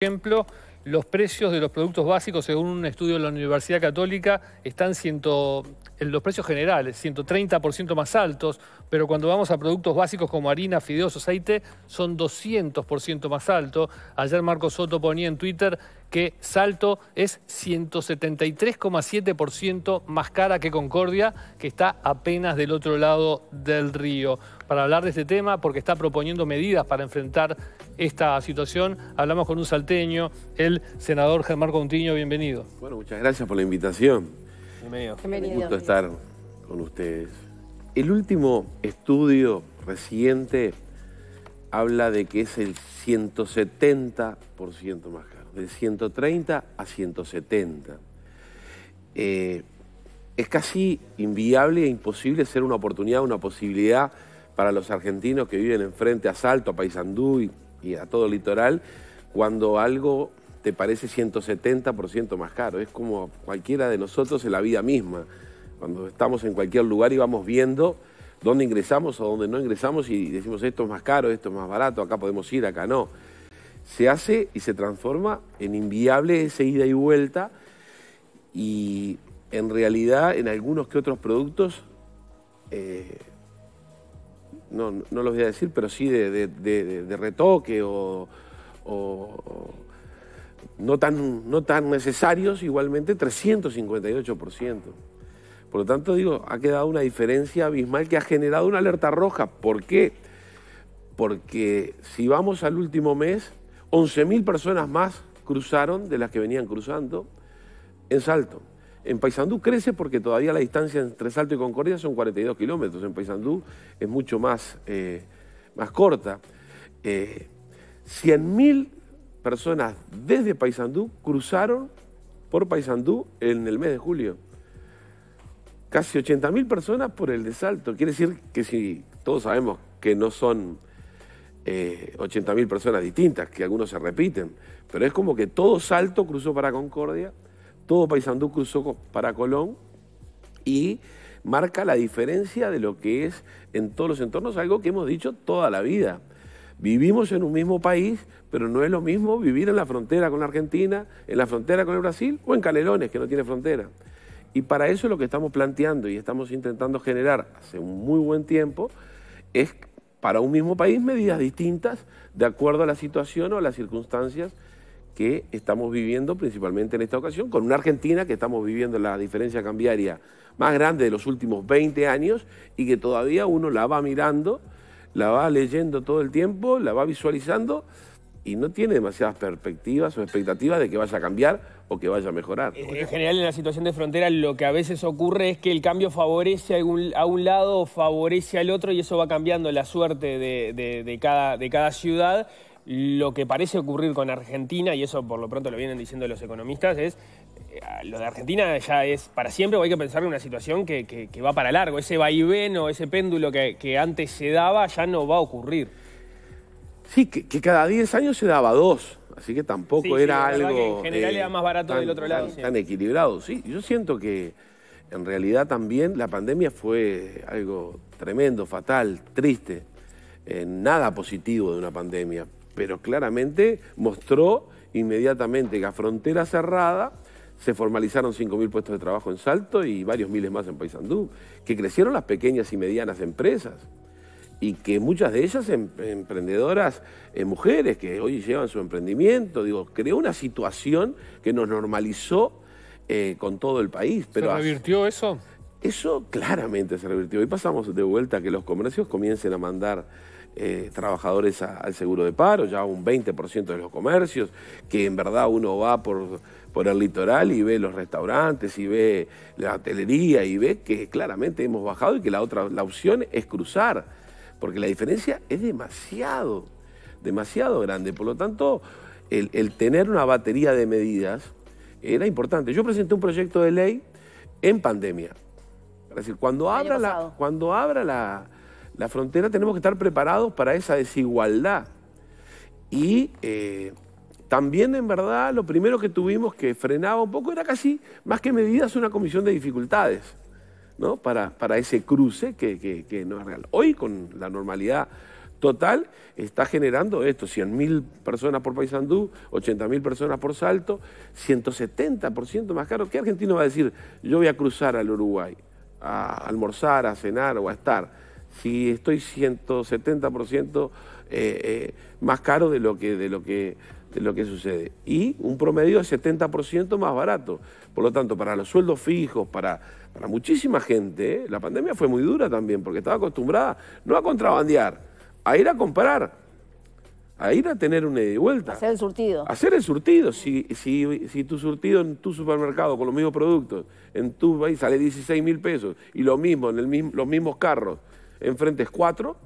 Por ejemplo, los precios de los productos básicos, según un estudio de la Universidad Católica, están ciento, en los precios generales, 130% más altos, pero cuando vamos a productos básicos como harina, fideos, o aceite, son 200% más altos. Ayer Marco Soto ponía en Twitter que Salto es 173,7% más cara que Concordia, que está apenas del otro lado del río para hablar de este tema porque está proponiendo medidas para enfrentar esta situación. Hablamos con un salteño, el senador Germán Contiño, bienvenido. Bueno, muchas gracias por la invitación. Bienvenido. Un gusto estar con ustedes. El último estudio reciente habla de que es el 170% más caro, del 130 a 170. Eh, es casi inviable e imposible ser una oportunidad, una posibilidad para los argentinos que viven enfrente a Salto, a Paysandú y, a todo el litoral, cuando algo te parece 170% más caro. Es como cualquiera de nosotros en la vida misma. Cuando estamos en cualquier lugar y vamos viendo dónde ingresamos o dónde no ingresamos y decimos esto es más caro, esto es más barato, acá podemos ir, acá no. Se hace y se transforma en inviable esa ida y vuelta y en realidad en algunos que otros productos eh, no, los voy a decir, pero sí de, retoque o, o no, tan, no tan necesarios, igualmente 358%. Por lo tanto, digo, ha quedado una diferencia abismal que ha generado una alerta roja. ¿Por qué? Porque si vamos al último mes, 11.000 personas más cruzaron de las que venían cruzando en Salto. En Paysandú crece porque todavía la distancia entre Salto y Concordia son 42 kilómetros. En Paysandú es mucho más, eh, más corta. 100.000 eh, personas desde Paysandú cruzaron por Paysandú en el mes de julio. Casi 80.000 personas por el de Salto. Quiere decir que si todos sabemos que no son 80.000 eh, personas distintas, que algunos se repiten, pero es como que todo Salto cruzó para Concordia todo Paysandú cruzó para Colón y marca la diferencia de lo que es en todos los entornos, algo que hemos dicho toda la vida. Vivimos en un mismo país, pero no es lo mismo vivir en la frontera con la Argentina, en la frontera con el Brasil o en Calerones, que no tiene frontera. Y para eso lo que estamos planteando y estamos intentando generar hace un muy buen tiempo es para un mismo país medidas distintas de acuerdo a la situación o a las circunstancias que estamos viviendo principalmente en esta ocasión, con una Argentina que estamos viviendo la diferencia cambiaria más grande de los últimos 20 años y que todavía uno la va mirando, la va leyendo todo el tiempo, la va visualizando y no tiene demasiadas perspectivas o expectativas de que vaya a cambiar o que vaya a mejorar. En general, en la situación de frontera, lo que a veces ocurre es que el cambio favorece a un, lado o favorece al otro y eso va cambiando la suerte de cada ciudad lo que parece ocurrir con Argentina, y eso por lo pronto lo vienen diciendo los economistas, es eh, lo de Argentina ya es para siempre, o hay que pensar en una situación que, va para largo. Ese vaivén o ese péndulo que, antes se daba ya no va a ocurrir. Sí, que, cada 10 años se daba dos, así que tampoco era algo. en general eh, era más barato del otro lado. Tan, equilibrado, sí. Yo siento que en realidad también la pandemia fue algo tremendo, fatal, triste. Eh, nada positivo de una pandemia, pero claramente mostró inmediatamente que a frontera cerrada se formalizaron 5.000 puestos de trabajo en Salto y varios miles más en Paysandú, que crecieron las pequeñas y medianas empresas y que muchas de ellas em, emprendedoras eh, mujeres que hoy llevan su emprendimiento, digo, creó una situación que nos normalizó eh, con todo el país. Pero ¿Se revirtió eso? Eso claramente se revirtió. Y pasamos de vuelta a que los comercios comiencen a mandar eh, trabajadores al seguro de paro, ya un 20% de los comercios, que en verdad uno va por, por el litoral y ve los restaurantes y ve la hotelería y ve que claramente hemos bajado y que la otra la opción es cruzar, porque la diferencia es demasiado, demasiado grande. Por lo tanto, el, tener una batería de medidas era importante. Yo presenté un proyecto de ley en pandemia. Es decir, cuando abra, cuando abra la, la frontera, tenemos que estar preparados para esa desigualdad. Y eh, también, en verdad, lo primero que tuvimos que frenaba un poco era casi, más que medidas, una comisión de dificultades. ¿no? Para, para, ese cruce que, que, no es real. Hoy, con la normalidad total, está generando esto, 100.000 personas por Paysandú, 80.000 personas por Salto, 170% más caro. ¿Qué argentino va a decir, yo voy a cruzar al Uruguay, a almorzar, a cenar o a estar? si estoy 170% eh, eh, más caro de lo que, de lo que de lo que sucede. Y un promedio de 70% más barato. Por lo tanto, para los sueldos fijos, para, muchísima gente, eh, la pandemia fue muy dura también, porque estaba acostumbrada no a contrabandear, a ir a comprar, a ir a tener una de vuelta. Hacer el surtido. Hacer el surtido. Si, si, si tu surtido en tu supermercado con los mismos productos, en tu país sale 16 mil pesos y lo mismo, en el los mismos carros, en frentes cuatro.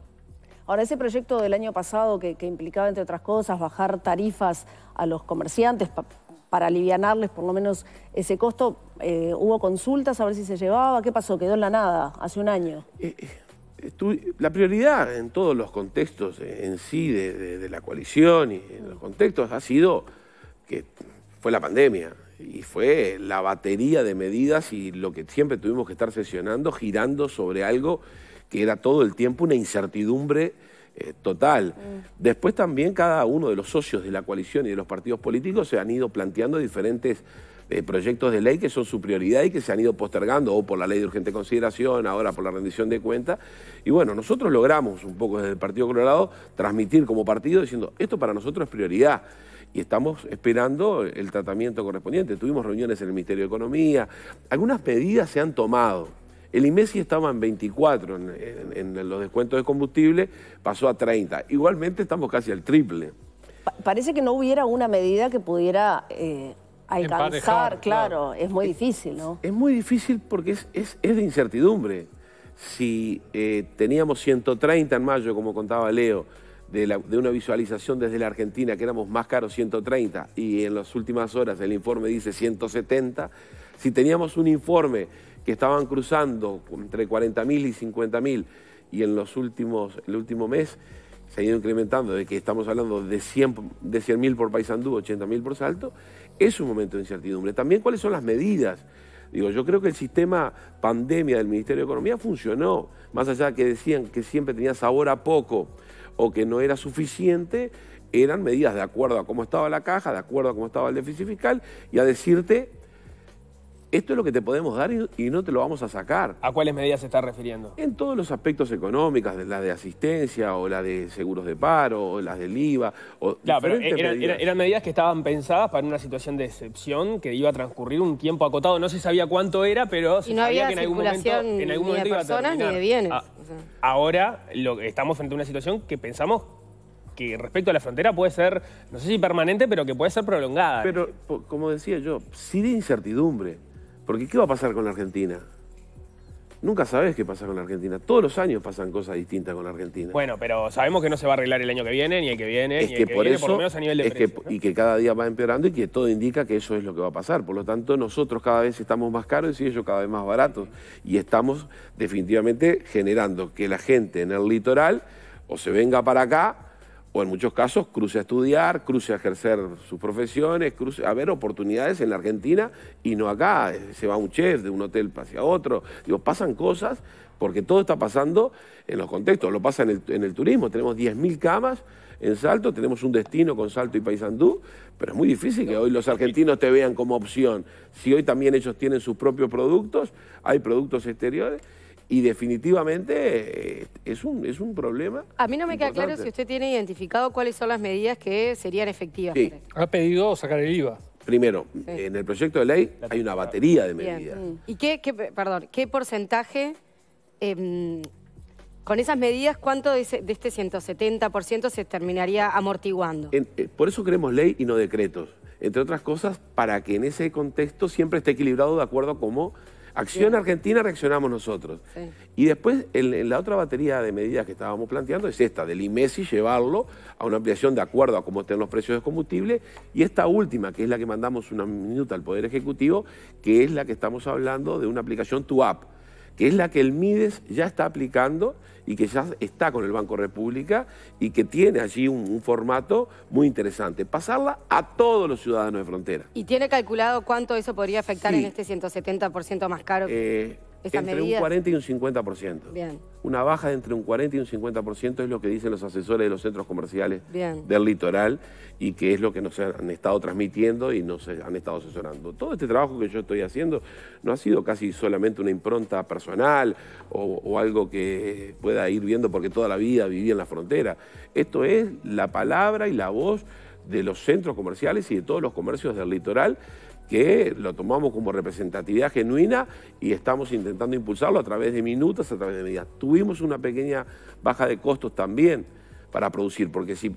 Ahora, ese proyecto del año pasado que, implicaba, entre otras cosas, bajar tarifas a los comerciantes para aliviarles por lo menos ese costo, eh, ¿hubo consultas a ver si se llevaba? ¿Qué pasó? ¿Quedó en la nada hace un año? Eh, eh, la prioridad en todos los contextos en sí de, la coalición y en los contextos ha sido que fue la pandemia y fue la batería de medidas y lo que siempre tuvimos que estar sesionando, girando sobre algo que era todo el tiempo una incertidumbre eh, total. Mm. Después también cada uno de los socios de la coalición y de los partidos políticos se han ido planteando diferentes eh, proyectos de ley que son su prioridad y que se han ido postergando, o por la ley de urgente consideración, ahora por la rendición de cuentas. Y bueno, nosotros logramos un poco desde el Partido Colorado transmitir como partido diciendo, esto para nosotros es prioridad y estamos esperando el tratamiento correspondiente. Tuvimos reuniones en el Ministerio de Economía, algunas medidas se han tomado. El IMESI estaba en 24 en, los descuentos de combustible, pasó a 30. Igualmente estamos casi al triple. parece que no hubiera una medida que pudiera eh, alcanzar, claro. es muy difícil, ¿no? Es muy difícil porque es, de incertidumbre. Si eh, teníamos 130 en mayo, como contaba Leo, de, de, una visualización desde la Argentina, que éramos más caros 130, y en las últimas horas el informe dice 170, si teníamos un informe que estaban cruzando entre 40.000 y 50.000 y en los últimos, el último mes se ha ido incrementando, de que estamos hablando de 100.000 de 100 por Paysandú, 80.000 por Salto, es un momento de incertidumbre. También cuáles son las medidas. Digo, yo creo que el sistema pandemia del Ministerio de Economía funcionó, más allá de que decían que siempre tenía sabor a poco o que no era suficiente, eran medidas de acuerdo a cómo estaba la caja, de acuerdo a cómo estaba el déficit fiscal y a decirte esto es lo que te podemos dar y, no te lo vamos a sacar. ¿A cuáles medidas se está refiriendo? En todos los aspectos económicos, las de asistencia o la de seguros de paro o las del IVA. O claro, pero eran medidas que estaban pensadas para una situación de excepción que iba a transcurrir un tiempo acotado. No se sabía cuánto era, pero se no sabía había que en algún momento, iba a Ni de bienes. Ah, ahora estamos frente a una situación que pensamos que respecto a la frontera puede ser, no sé si permanente, pero que puede ser prolongada. Pero, como decía yo, sí de incertidumbre. Porque ¿qué va a pasar con la Argentina? Nunca sabes qué pasa con la Argentina. Todos los años pasan cosas distintas con la Argentina. Bueno, pero sabemos que no se va a arreglar el año que viene, ni el que viene, ni que el que por viene, por lo menos a nivel de Y que cada día va empeorando y que todo indica que eso es lo que va a pasar. Por lo tanto, nosotros cada vez estamos más caros y ellos cada vez más baratos. Y estamos definitivamente generando que la gente en el litoral o se venga para acá o en muchos casos cruce a estudiar, cruce a ejercer sus profesiones, cruce a ver oportunidades en la Argentina y no acá. Eh, se va un chef de un hotel hacia otro. Digo, pasan cosas porque todo está pasando en los contextos. Lo pasa en el, en el turismo. Tenemos 10.000 camas en Salto, tenemos un destino con Salto y Paysandú, pero es muy difícil que hoy los argentinos te vean como opción. Si hoy también ellos tienen sus propios productos, hay productos exteriores y definitivamente eh, es un, es un problema. A mí no me queda claro si usted tiene identificado cuáles son las medidas que serían efectivas. Ha pedido sacar el IVA. Primero, en el proyecto de ley hay una batería de medidas. Mm. ¿Y qué, perdón, qué porcentaje, em, con esas medidas, cuánto de, este 170% se terminaría amortiguando? Eh, por eso creemos ley y no decretos. Entre otras cosas, para que en ese contexto siempre esté equilibrado de acuerdo a cómo Acción Argentina reaccionamos nosotros. Y después, en, la otra batería de medidas que estábamos planteando es esta, del IMESI llevarlo a una ampliación de acuerdo a cómo estén los precios de combustible. Y esta última, que es la que mandamos una minuta al Poder Ejecutivo, que es la que estamos hablando de una aplicación app que es la que el Mides ya está aplicando y que ya está con el Banco República y que tiene allí un, formato muy interesante. Pasarla a todos los ciudadanos de frontera. ¿Y tiene calculado cuánto eso podría afectar en este 170% más caro? Que... Eh, entre un 40 y un 50%. Una baja de entre un 40 y un 50% es lo que dicen los asesores de los centros comerciales del litoral y que es lo que nos han estado transmitiendo y nos han estado asesorando. Todo este trabajo que yo estoy haciendo no ha sido casi solamente una impronta personal o, o algo que pueda ir viendo porque toda la vida viví en la frontera. Esto es la palabra y la voz de los centros comerciales y de todos los comercios del litoral que lo tomamos como representatividad genuina y estamos intentando impulsarlo a través de minutos, a través de medidas. Tuvimos una pequeña baja de costos también para producir, porque si,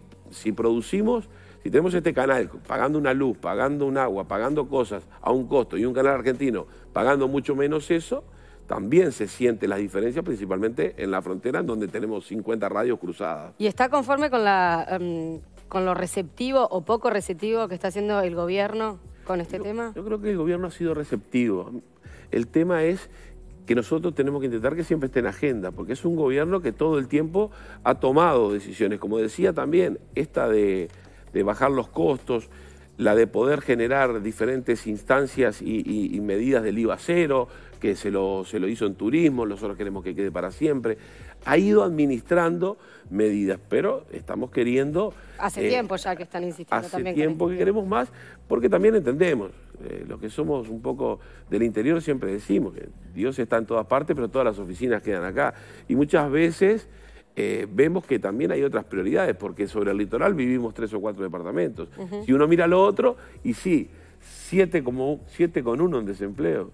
producimos, si tenemos este canal pagando una luz, pagando un agua, pagando cosas a un costo y un canal argentino pagando mucho menos eso, también se siente las diferencias, principalmente en la frontera, en donde tenemos 50 radios cruzadas. ¿Y está conforme em, con lo receptivo o poco receptivo que está haciendo el gobierno? Este yo, creo que el gobierno ha sido receptivo. El tema es que nosotros tenemos que intentar que siempre esté en agenda, porque es un gobierno que todo el tiempo ha tomado decisiones, como decía también, esta de, bajar los costos, la de poder generar diferentes instancias y, medidas del IVA cero, que se se lo hizo en turismo, nosotros queremos que quede para siempre ha ido administrando medidas, pero estamos queriendo... Hace eh, tiempo ya que están insistiendo también. Hace tiempo que queremos más, porque también entendemos, eh, los que somos un poco del interior siempre decimos que Dios está en todas partes, pero todas las oficinas quedan acá. Y muchas veces... Eh, vemos que también hay otras prioridades, porque sobre el litoral vivimos tres o cuatro departamentos. Si uno mira lo otro, y sí, 7 como, siete con uno en desempleo.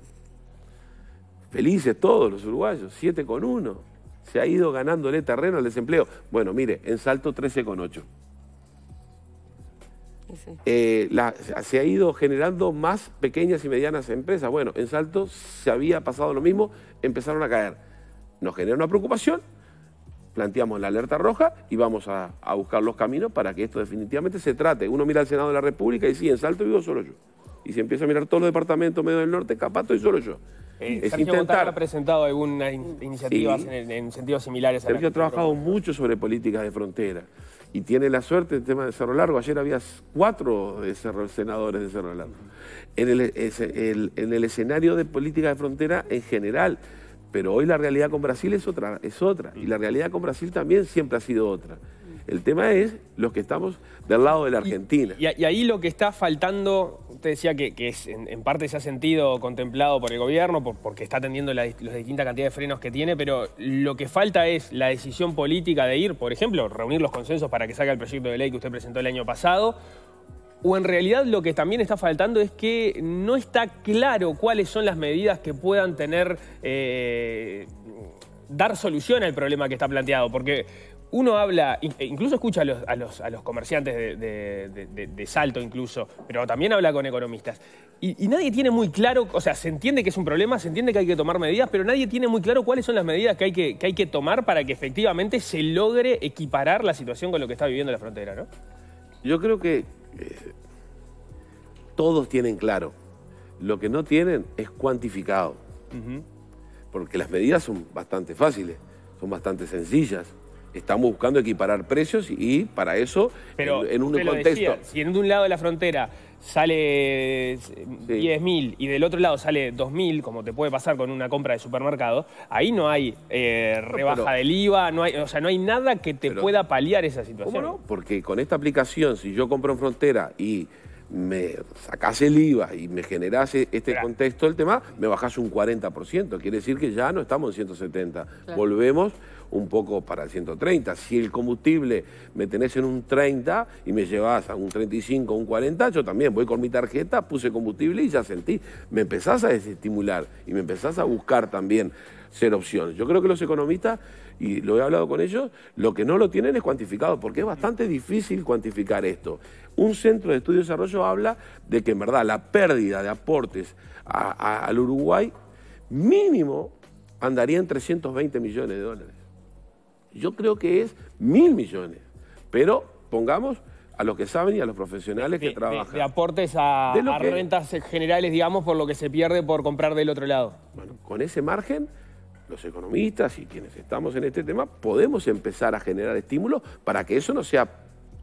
Felices todos los uruguayos, siete con uno se ha ido ganándole terreno al desempleo. Bueno, mire, en Salto 13,8. Eh, se ha ido generando más pequeñas y medianas empresas. Bueno, en Salto se había pasado lo mismo, empezaron a caer. Nos genera una preocupación, planteamos la alerta roja y vamos a, buscar los caminos para que esto definitivamente se trate. Uno mira al Senado de la República y sí, en Salto vivo solo yo. Y si empieza a mirar todos los departamentos medio del norte, Capato y solo yo. Eh, es intentar. ha presentado algunas iniciativas en, sentidos similares. Sergio a ha trabajado mucho sobre políticas de frontera y tiene la suerte en tema de Cerro Largo. Ayer había cuatro senadores de Cerro Largo. En el, escenario de política de frontera en general. Pero hoy la realidad con Brasil es otra, es otra. Y la realidad con Brasil también siempre ha sido otra. El tema es los que estamos del lado de la Argentina. Y, ahí lo que está faltando, usted decía que, en, parte se ha sentido contemplado por el gobierno, porque está atendiendo la, las distintas cantidades de frenos que tiene, pero lo que falta es la decisión política de ir, por ejemplo, reunir los consensos para que salga el proyecto de ley que usted presentó el año pasado, o en realidad lo que también está faltando es que no está claro cuáles son las medidas que puedan tener, eh, dar solución al problema que está planteado, porque uno habla, e incluso escucha a los, comerciantes de, Salto incluso, pero también habla con economistas. Y, nadie tiene muy claro, o sea, se entiende que es un problema, se entiende que hay que tomar medidas, pero nadie tiene muy claro cuáles son las medidas que hay que, tomar para que efectivamente se logre equiparar la situación con lo que está viviendo la frontera, ¿no? Yo creo que eh, todos tienen claro. Lo que no tienen es cuantificado. Porque las medidas son bastante fáciles, son bastante sencillas estamos buscando equiparar precios y para eso, en, un contexto... si en un lado de la frontera sale 10.000 y del otro lado sale 2.000, como te puede pasar con una compra de supermercado, ahí no hay eh, rebaja del IVA, no hay, o sea, no hay nada que te pueda paliar esa situación. no? Porque con esta aplicación, si yo compro en frontera y me sacás el IVA y me generás e-, este contexto del tema, me bajás un 40%. Quiere decir que ya no estamos en 170. Volvemos un poco para el 130. Si el combustible me tenés en un 30 y me llevas a un 35, un 40, yo también voy con mi tarjeta, puse combustible y ya sentí. Me empezás a desestimular y me empezás a buscar también ser opciones. Yo creo que los economistas, y lo he hablado con ellos, lo que no lo tienen es cuantificado, porque es bastante difícil cuantificar esto. Un centro de estudio y desarrollo habla de que en verdad la pérdida de aportes al Uruguay mínimo andaría en 320 millones de dólares. Yo creo que es mil millones. Pero pongamos a los que saben y a los profesionales que trabajan. De, aportes a, rentas generales, digamos, por lo que se pierde por comprar del otro lado. Bueno, con ese margen, los economistas y quienes estamos en este tema, podemos empezar a generar estímulos para que eso no sea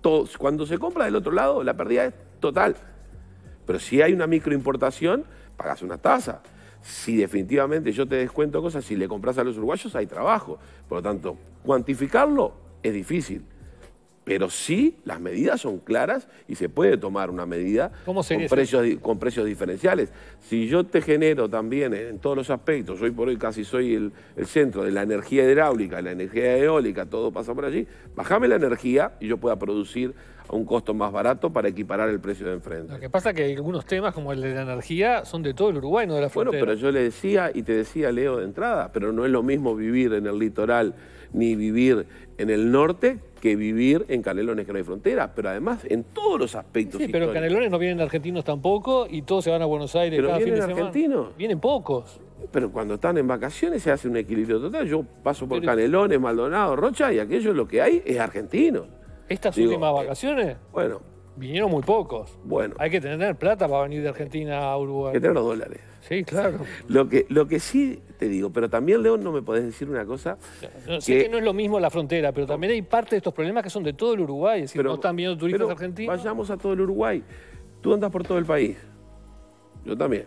todo. Cuando se compra del otro lado, la pérdida es total. Pero si hay una microimportación, pagas una tasa si definitivamente yo te descuento cosas, si le compras a los uruguayos hay trabajo. Por lo tanto, cuantificarlo es difícil. Pero sí, las medidas son claras y se puede tomar una medida con, precios, con precios diferenciales. Si yo te genero también en todos los aspectos, hoy por hoy casi soy el, el centro de la energía hidráulica, la energía eólica, todo pasa por allí, bajame la energía y yo pueda producir a un costo más barato para equiparar el precio de enfrente. Lo que pasa es que algunos temas, como el de la energía, son de todo el Uruguay, de la frontera. Bueno, pero yo le decía y te decía, Leo, de entrada, pero no es lo mismo vivir en el litoral ni vivir en el norte que vivir en Canelones que no hay frontera, pero además en todos los aspectos. Sí, pero Canelones no vienen argentinos tampoco y todos se van a Buenos Aires pero cada fin de argentinos. Semana. Vienen pocos. Pero cuando están en vacaciones se hace un equilibrio total. Yo paso por Canelones, Maldonado, Rocha y aquello lo que hay es argentino. ¿Estas últimas vacaciones? bueno. Vinieron muy pocos. Bueno. Hay que tener plata para venir de Argentina a Uruguay. Hay que tener los dólares. Sí, claro. Lo que, lo que sí te digo, pero también, León, no me podés decir una cosa. Sí que, no es lo mismo la frontera, pero también hay parte de estos problemas que son de todo el Uruguay. Es decir, no están viendo turistas argentinos. Vayamos a todo el Uruguay. Tú andas por todo el país. Yo también.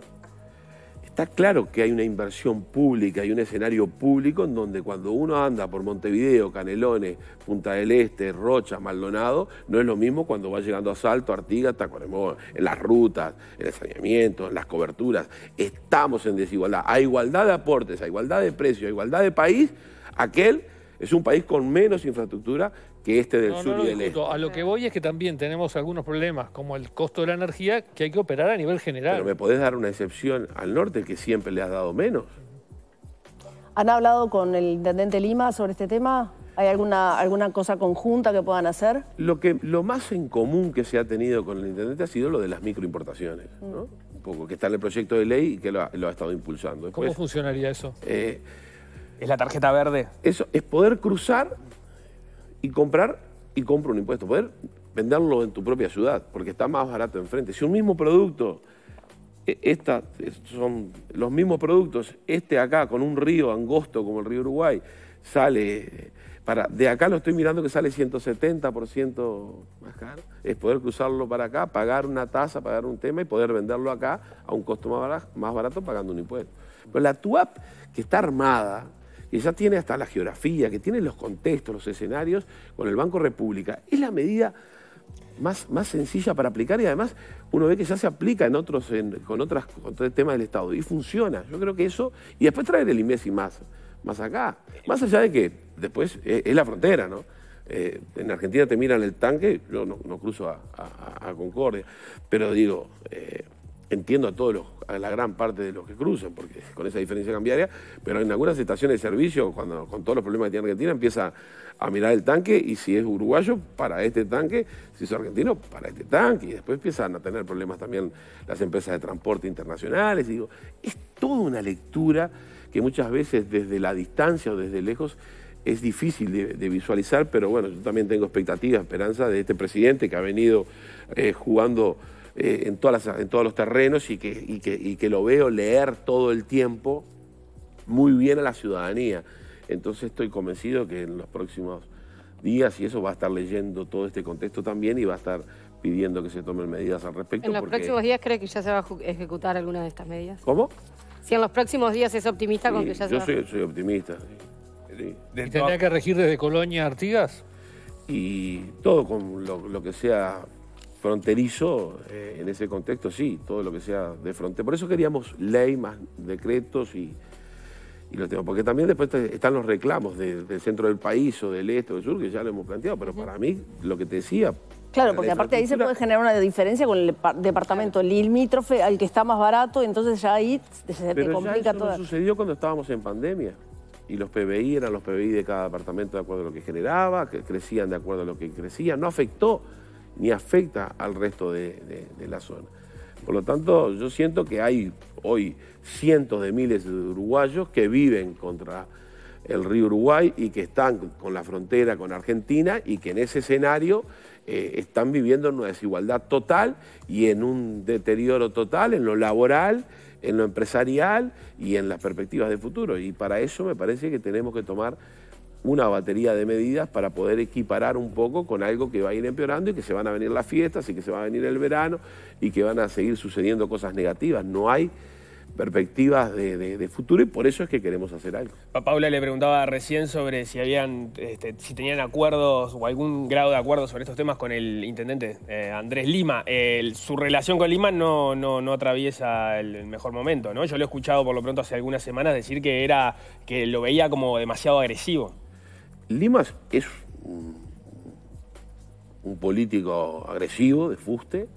Está claro que hay una inversión pública y un escenario público en donde cuando uno anda por Montevideo, Canelones, Punta del Este, Rocha, Maldonado, no es lo mismo cuando va llegando a Salto, Artigas, Tacuarembó, en las rutas, en el saneamiento, en las coberturas. Estamos en desigualdad. A igualdad de aportes, a igualdad de precios, a igualdad de país, aquel es un país con menos infraestructura que este del sur y del este. A lo que voy es que también tenemos algunos problemas, como el costo de la energía, que hay que operar a nivel general. Pero me podés dar una excepción al norte, que siempre le has dado menos. ¿Han hablado con el intendente Lima sobre este tema? ¿Hay alguna, alguna cosa conjunta que puedan hacer? Lo, que, lo más en común que se ha tenido con el intendente ha sido lo de las microimportaciones, mm. Un poco, que está en el proyecto de ley y que lo ha, estado impulsando. ¿Cómo funcionaría eso? Eh, ¿Es la tarjeta verde? Eso es poder cruzar y comprar y compro un impuesto. Poder venderlo en tu propia ciudad, porque está más barato enfrente. Si un mismo producto, e, esta, son los mismos productos, este acá con un río angosto como el río Uruguay, sale, para, de acá lo estoy mirando que sale 170% más caro, es poder cruzarlo para acá, pagar una tasa, pagar un tema y poder venderlo acá a un costo más barato, más barato pagando un impuesto. Pero la TUAP, que está armada, que ya tiene hasta la geografía, que tiene los contextos, los escenarios con el Banco República. Es la medida más, más sencilla para aplicar y además uno ve que ya se aplica en otros, con, con otros temas del Estado y funciona. Yo creo que eso, y después traer el y más, más acá, más allá de que después es, la frontera, ¿no? Eh, en Argentina te miran el tanque, yo no, cruzo a, Concordia, pero digo, eh, entiendo a todos los, a la gran parte de los que cruzan, porque con esa diferencia cambiaria, pero en algunas estaciones de servicio, cuando con todos los problemas que tiene Argentina, empieza a mirar el tanque y si es uruguayo, para este tanque, si es argentino, para este tanque, y después empiezan a tener problemas también las empresas de transporte internacionales. digo, es toda una lectura que muchas veces desde la distancia o desde lejos es difícil de, visualizar, pero bueno, yo también tengo expectativas, esperanza de este presidente que ha venido eh, jugando eh, en, todas en todos los terrenos y que, que, lo veo leer todo el tiempo muy bien a la ciudadanía. Entonces estoy convencido que en los próximos días y eso va a estar leyendo todo este contexto también y va a estar pidiendo que se tomen medidas al respecto. ¿En los próximos días cree que ya se va a ejecutar alguna de estas medidas? ¿Cómo? Si en los próximos días es optimista con que ya se Yo soy, soy optimista. tendría que regir desde Colonia Artigas? Y todo con lo que sea fronterizo, eh, en ese contexto sí, todo lo que sea de frontera. Por eso queríamos ley más decretos y, y los porque también después están los reclamos del centro del país o del este o del sur, que ya lo hemos planteado, pero para mí lo que te decía... Claro, porque aparte ahí se puede generar una diferencia con el departamento limítrofe al que está más barato, entonces ya ahí se te complica todo. sucedió cuando estábamos en pandemia y los PBI eran los PBI de cada departamento de acuerdo a lo que generaba, que crecían de acuerdo a lo que crecían, no afectó ni afecta al resto de, la zona. Por lo tanto, yo siento que hay hoy cientos de miles de uruguayos que viven contra el río Uruguay y que están con la frontera con Argentina y que en ese escenario eh, están viviendo en una desigualdad total y en un deterioro total en lo laboral, en lo empresarial y en las perspectivas de futuro. Y para eso me parece que tenemos que tomar una batería de medidas para poder equiparar un poco con algo que va a ir empeorando y que se van a venir las fiestas y que se va a venir el verano y que van a seguir sucediendo cosas negativas. No hay perspectivas de, futuro y por eso es que queremos hacer algo. Pa Paula le preguntaba recién sobre si habían, este, si tenían acuerdos o algún grado de acuerdo sobre estos temas con el intendente eh, Andrés Lima. su relación con Lima no, no, atraviesa el, el, mejor momento, ¿no? Yo lo he escuchado por lo pronto hace algunas semanas decir que era que lo veía como demasiado agresivo. Limas es un, político agresivo, de fuste.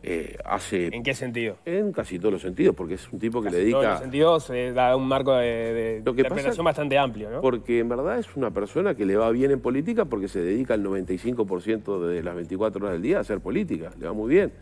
Eh, hace ¿En qué sentido? En casi todos los sentidos, porque es un tipo que le dedica. En todos los sentidos eh, da un marco de, de lo que bastante amplio, ¿no? Porque en verdad es una persona que le va bien en política porque se dedica el 95% de las 24 horas del día a hacer política, le va muy bien.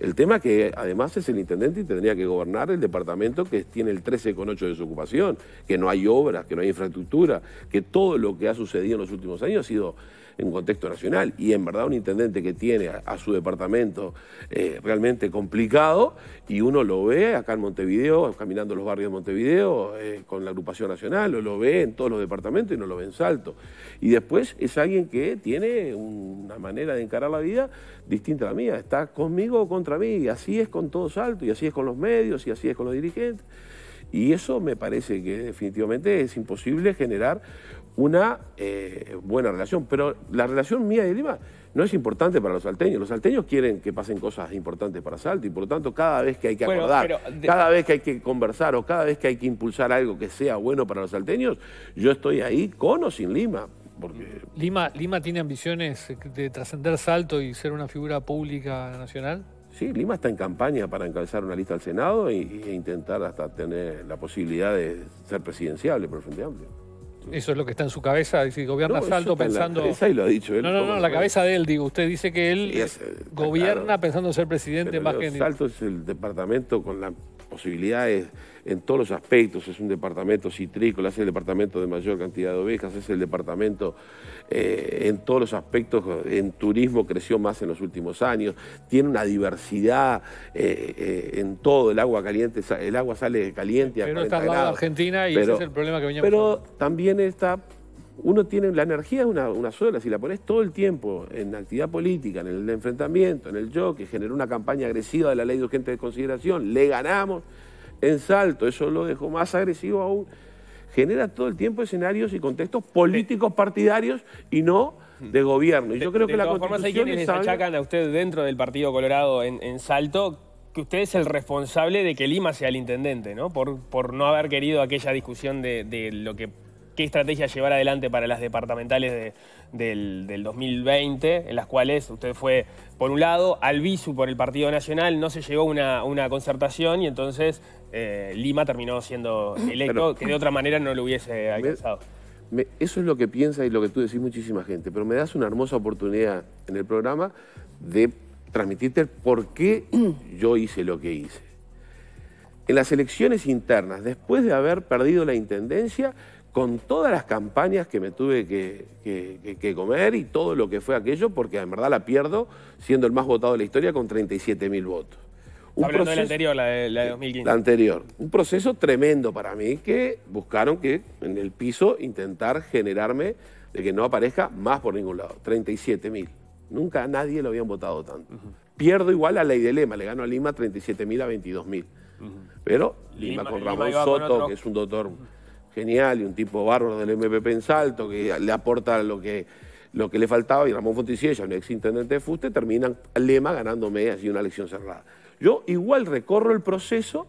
El tema que además es el intendente y tendría que gobernar el departamento que tiene el 13,8 de desocupación, que no hay obras, que no hay infraestructura, que todo lo que ha sucedido en los últimos años ha sido en contexto nacional. Y en verdad un intendente que tiene a, su departamento eh, realmente complicado y uno lo ve acá en Montevideo, caminando los barrios de Montevideo eh, con la agrupación nacional, o lo ve en todos los departamentos y no lo ve en salto. Y después es alguien que tiene una manera de encarar la vida distinta a la mía, está conmigo o contra mí, y así es con todo salto, y así es con los medios, y así es con los dirigentes. Y eso me parece que definitivamente es imposible generar una eh, buena relación. Pero la relación mía y Lima no es importante para los salteños. Los salteños quieren que pasen cosas importantes para Salto y por lo tanto cada vez que hay que acordar, cada vez que hay que conversar o cada vez que hay que impulsar algo que sea bueno para los salteños, yo estoy ahí con o sin Lima. Porque... Lima, ¿Lima tiene ambiciones de trascender Salto y ser una figura pública nacional? Sí, Lima está en campaña para encabezar una lista al Senado e, intentar hasta tener la posibilidad de ser presidenciable por el Frente Amplio. Eso es lo que está en su cabeza, decir gobierna salto pensando... La ha dicho No, no, no, la cabeza de él, digo, usted dice que él eh, gobierna pensando en ser presidente más que... Salto es el departamento con la posibilidades en todos los aspectos. Es un departamento citrícola, es el departamento de mayor cantidad de ovejas, es el departamento eh, en todos los aspectos, en turismo creció más en los últimos años, tiene una diversidad eh, eh, en todo, el agua caliente, el agua sale caliente. Pero a está al lado Argentina y ese es el problema que venía Pero también está uno tiene la energía una, una, sola, si la pones todo el tiempo en actividad política, en el enfrentamiento, en el yo, que generó una campaña agresiva de la ley de urgente consideración, le ganamos en salto, eso lo dejó más agresivo aún, genera todo el tiempo escenarios y contextos políticos partidarios y no de gobierno. Y yo creo que la constitución hay quienes achacan a usted dentro del Partido Colorado en, Salto que usted es el responsable de que Lima sea el intendente, ¿no? Por, por no haber querido aquella discusión de, de lo que qué estrategia llevar adelante para las departamentales del, 2020, en las cuales usted fue, por un lado, al visu por el Partido Nacional, no se llegó una, una concertación y entonces eh, Lima terminó siendo electo, que de otra manera no lo hubiese alcanzado. eso es lo que piensa y lo que tú decís muchísima gente, pero me das una hermosa oportunidad en el programa de transmitirte por qué yo hice lo que hice. En las elecciones internas, después de haber perdido la intendencia, con todas las campañas que me tuve que, comer y todo lo que fue aquello, porque en verdad la pierdo siendo el más votado de la historia con 37 mil votos. Hablando de la anterior, la de, 2015. Eh, la anterior. Un proceso tremendo para mí que buscaron que en el piso intentar generarme de que no aparezca más por ningún lado. 37 mil. Nunca nadie lo habían votado tanto. Pierdo igual a Ley de Lema, le gano a Lima 37 mil a 22 mil. Pero Lima, con Ramón Soto, que es un doctor genial y un tipo bárbaro del MPP en Salto, que le aporta lo que, lo que le faltaba, y Ramón Fonticiella, un ex intendente de Fuste, terminan Lema ganándome y una elección cerrada. Yo igual recorro el proceso.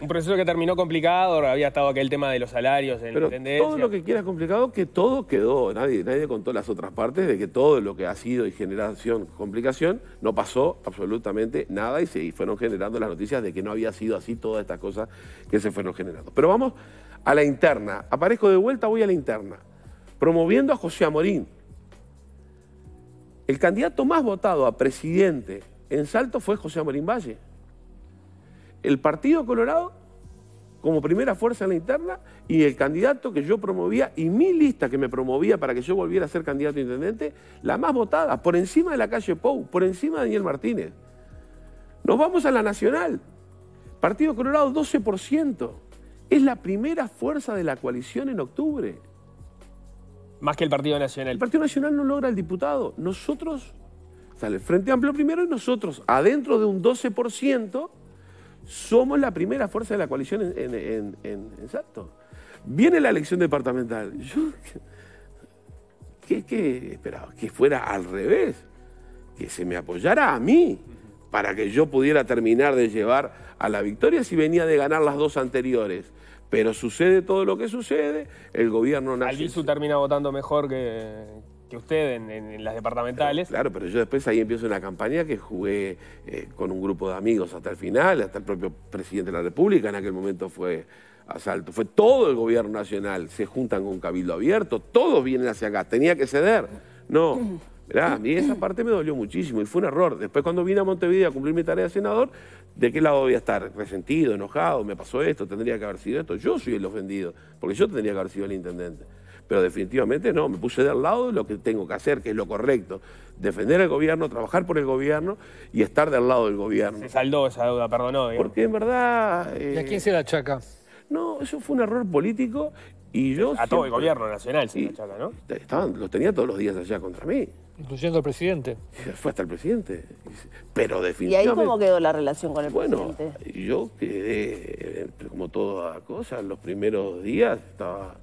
Un proceso que terminó complicado, había estado aquel tema de los salarios, en pero Todo lo que quieras complicado, que todo quedó. Nadie, nadie contó las otras partes de que todo lo que ha sido y generación complicación, no pasó absolutamente nada y se fueron generando las noticias de que no había sido así todas estas cosas que se fueron generando. Pero vamos a la interna. Aparezco de vuelta, voy a la interna. Promoviendo a José Amorín. El candidato más votado a presidente en Salto fue José Amorín Valle. El Partido Colorado como primera fuerza en la interna y el candidato que yo promovía y mi lista que me promovía para que yo volviera a ser candidato a intendente, la más votada, por encima de la calle Pou, por encima de Daniel Martínez. Nos vamos a la nacional. Partido Colorado 12%. Es la primera fuerza de la coalición en octubre. Más que el Partido Nacional. El Partido Nacional no logra el diputado. Nosotros, sale el Frente Amplio primero y nosotros, adentro de un 12%, somos la primera fuerza de la coalición en, en, Viene la elección departamental. Yo, ¿Qué esperaba? Que fuera al revés. Que se me apoyara a mí para que yo pudiera terminar de llevar a la victoria si venía de ganar las dos anteriores. Pero sucede todo lo que sucede, el gobierno nacional. Albizu termina votando mejor que, usted en, las departamentales. Claro, pero yo después ahí empiezo una campaña que jugué eh, con un grupo de amigos hasta el final, hasta el propio presidente de la República, en aquel momento fue asalto, fue todo el gobierno nacional, se juntan con cabildo abierto, todos vienen hacia acá, tenía que ceder. No, A mí esa parte me dolió muchísimo y fue un error. Después cuando vine a Montevideo a cumplir mi tarea de senador, ¿de qué lado voy a estar? ¿Resentido, enojado? ¿Me pasó esto? ¿Tendría que haber sido esto? Yo soy el ofendido, porque yo tendría que haber sido el intendente. Pero definitivamente no, me puse de al lado de lo que tengo que hacer, que es lo correcto. Defender al gobierno, trabajar por el gobierno y estar del lado del gobierno. Se saldó esa deuda, perdonó. Porque en verdad... Eh, ¿Y a quién se la achaca? No, eso fue un error político y yo... A todo el gobierno nacional se la achaca, ¿no? los tenía todos los días allá contra mí. Incluyendo al presidente. Fue hasta el presidente. Pero definitivamente... ¿Y ahí cómo quedó la relación con el presidente? bueno, Yo quedé, eh, como toda cosa, los primeros días estaba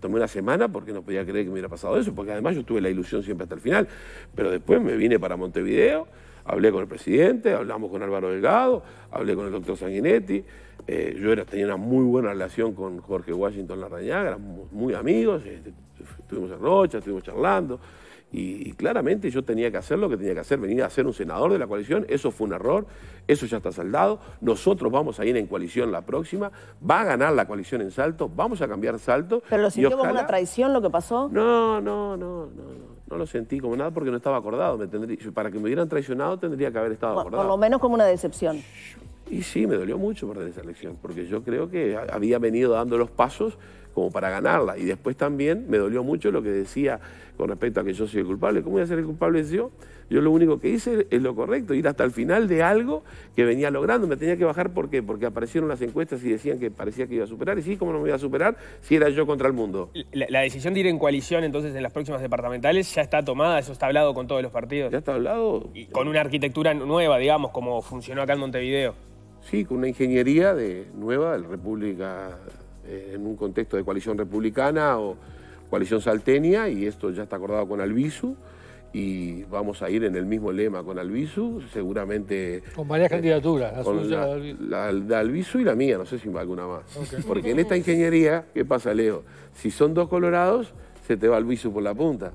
tomé una semana porque no podía creer que me hubiera pasado eso, porque además yo tuve la ilusión siempre hasta el final. Pero después me vine para Montevideo, hablé con el presidente, hablamos con Álvaro Delgado, hablé con el doctor Sanguinetti. Eh, yo era, tenía una muy buena relación con Jorge Washington Larrañaga, éramos muy amigos, este, estuvimos en Rocha, estuvimos charlando. Y, claramente yo tenía que hacer lo que tenía que hacer, venir a ser un senador de la coalición, eso fue un error, eso ya está saldado, nosotros vamos a ir en coalición la próxima, va a ganar la coalición en salto, vamos a cambiar salto. ¿Pero lo sintió como una traición lo que pasó? No, no, no, no, no. No lo sentí como nada porque no estaba acordado. Me para que me hubieran traicionado tendría que haber estado acordado. Por lo menos como una decepción. Y sí, me dolió mucho perder esa elección, porque yo creo que había venido dando los pasos como para ganarla. Y después también me dolió mucho lo que decía con respecto a que yo soy el culpable. ¿Cómo voy a ser el culpable yo? Yo lo único que hice es lo correcto, ir hasta el final de algo que venía logrando. Me tenía que bajar, ¿por qué? Porque aparecieron las encuestas y decían que parecía que iba a superar. Y sí, ¿cómo no me iba a superar si era yo contra el mundo? La, decisión de ir en coalición entonces en las próximas departamentales ya está tomada, eso está hablado con todos los partidos. Ya está hablado. Y con una arquitectura nueva, digamos, como funcionó acá en Montevideo. Sí, con una ingeniería de, nueva de República eh, en un contexto de coalición republicana o coalición saltenia, y esto ya está acordado con Albizu, y vamos a ir en el mismo lema con Albizu, seguramente... Con varias eh, candidaturas, la de suya, Albizu y la mía, no sé si va alguna más. Porque en esta ingeniería, ¿qué pasa, Leo? Si son dos colorados, se te va Albizu por la punta.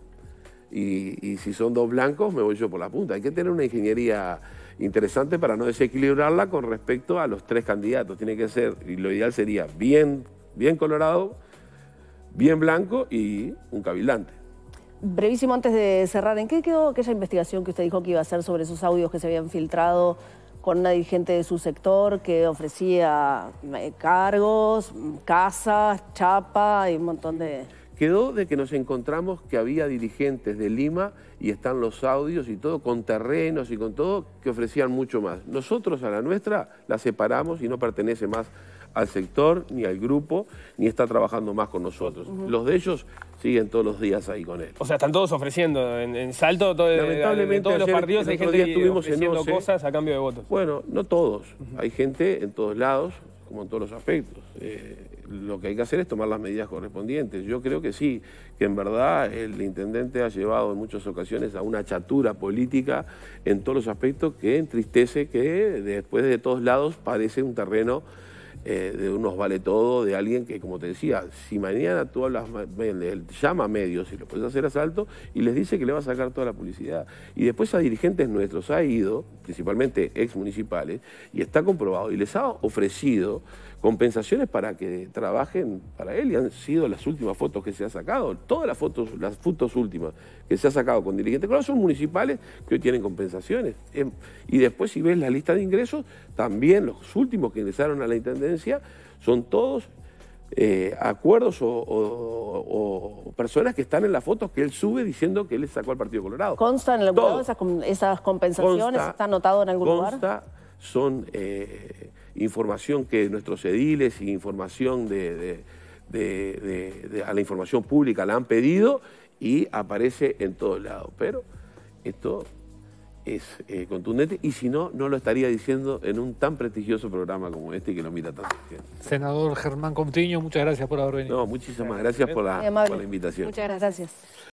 Y, y si son dos blancos, me voy yo por la punta. Hay que tener una ingeniería interesante para no desequilibrarla con respecto a los tres candidatos. Tiene que ser, y lo ideal sería bien bien colorado, bien blanco y un cabildante. Brevísimo antes de cerrar, ¿en qué quedó aquella investigación que usted dijo que iba a hacer sobre esos audios que se habían filtrado con una dirigente de su sector que ofrecía eh, cargos, casas, chapa y un montón de... Quedó de que nos encontramos que había dirigentes de Lima y están los audios y todo, con terrenos y con todo, que ofrecían mucho más. Nosotros a la nuestra la separamos y no pertenece más al sector, ni al grupo, ni está trabajando más con nosotros. Los de ellos siguen todos los días ahí con él. O sea, están todos ofreciendo. En, Salto, eh, Lamentablemente, en todos los partidos hay gente estuvimos ofreciendo en cosas a cambio de votos. Bueno, no todos. Hay gente en todos lados, como en todos los aspectos. Eh, lo que hay que hacer es tomar las medidas correspondientes. Yo creo que sí, que en verdad el intendente ha llevado en muchas ocasiones a una chatura política en todos los aspectos que entristece que después de todos lados parece un terreno eh, de unos vale todo, de alguien que, como te decía, si mañana tú hablas, él llama a medios y lo puedes hacer asalto y les dice que le va a sacar toda la publicidad. Y después a dirigentes nuestros ha ido, principalmente ex municipales, y está comprobado, y les ha ofrecido compensaciones para que trabajen para él, y han sido las últimas fotos que se ha sacado, todas las fotos, las fotos últimas que se ha sacado con dirigentes claro, son municipales que hoy tienen compensaciones. Em, y después si ves la lista de ingresos, también los últimos que ingresaron a la Intendencia son todos eh, acuerdos o, personas que están en las fotos que él sube diciendo que él sacó al Partido Colorado. ¿Consta en algún lado esas, compensaciones? ¿Está anotado en algún consta, lugar? Son eh, información que nuestros ediles y información de, de, a la información pública la han pedido y aparece en todos lados. Pero esto es eh, contundente y si no, no lo estaría diciendo en un tan prestigioso programa como este y que lo mira tanto. Senador Germán Contiño, muchas gracias por haber venido. No, muchísimas gracias por la, por la invitación. Muchas gracias.